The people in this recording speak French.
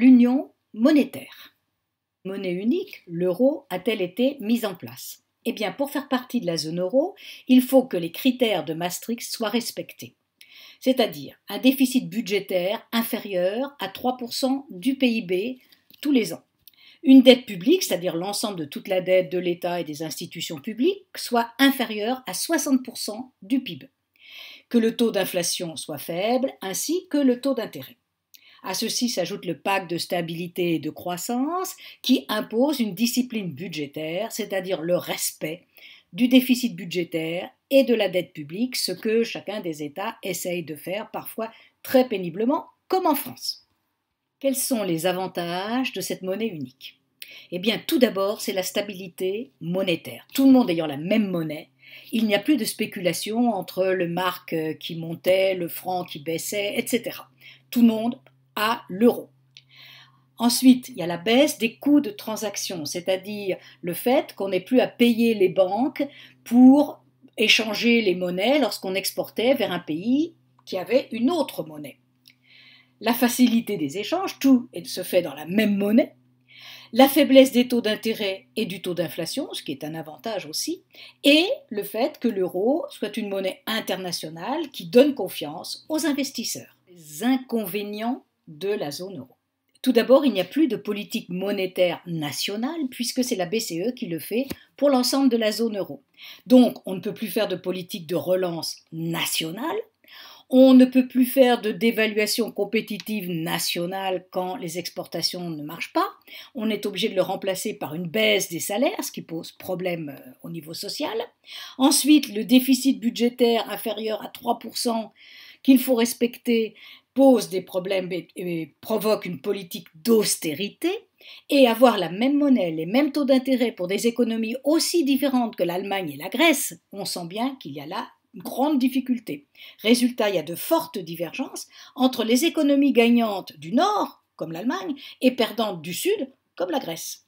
L'union monétaire. Monnaie unique, l'euro a-t-elle été mise en place Eh bien, pour faire partie de la zone euro, il faut que les critères de Maastricht soient respectés, c'est-à-dire un déficit budgétaire inférieur à 3% du PIB tous les ans une dette publique, c'est-à-dire l'ensemble de toute la dette de l'État et des institutions publiques, soit inférieure à 60% du PIB, que le taux d'inflation soit faible, ainsi que le taux d'intérêt. À ceci s'ajoute le pacte de stabilité et de croissance qui impose une discipline budgétaire, c'est-à-dire le respect du déficit budgétaire et de la dette publique, ce que chacun des États essaye de faire parfois très péniblement, comme en France. Quels sont les avantages de cette monnaie unique Eh bien, tout d'abord, c'est la stabilité monétaire. Tout le monde ayant la même monnaie, il n'y a plus de spéculation entre le marque qui montait, le franc qui baissait, etc. Tout le monde l'euro. Ensuite, il y a la baisse des coûts de transaction, c'est-à-dire le fait qu'on n'ait plus à payer les banques pour échanger les monnaies lorsqu'on exportait vers un pays qui avait une autre monnaie. La facilité des échanges, tout se fait dans la même monnaie. La faiblesse des taux d'intérêt et du taux d'inflation, ce qui est un avantage aussi, et le fait que l'euro soit une monnaie internationale qui donne confiance aux investisseurs. Les inconvénients de la zone euro. Tout d'abord, il n'y a plus de politique monétaire nationale puisque c'est la BCE qui le fait pour l'ensemble de la zone euro. Donc, on ne peut plus faire de politique de relance nationale. On ne peut plus faire de dévaluation compétitive nationale quand les exportations ne marchent pas. On est obligé de le remplacer par une baisse des salaires, ce qui pose problème euh, au niveau social. Ensuite, le déficit budgétaire inférieur à 3% qu'il faut respecter pose des problèmes et, provoque une politique d'austérité, et avoir la même monnaie, les mêmes taux d'intérêt pour des économies aussi différentes que l'Allemagne et la Grèce, on sent bien qu'il y a là une grande difficulté. Résultat, il y a de fortes divergences entre les économies gagnantes du Nord, comme l'Allemagne, et perdantes du Sud, comme la Grèce.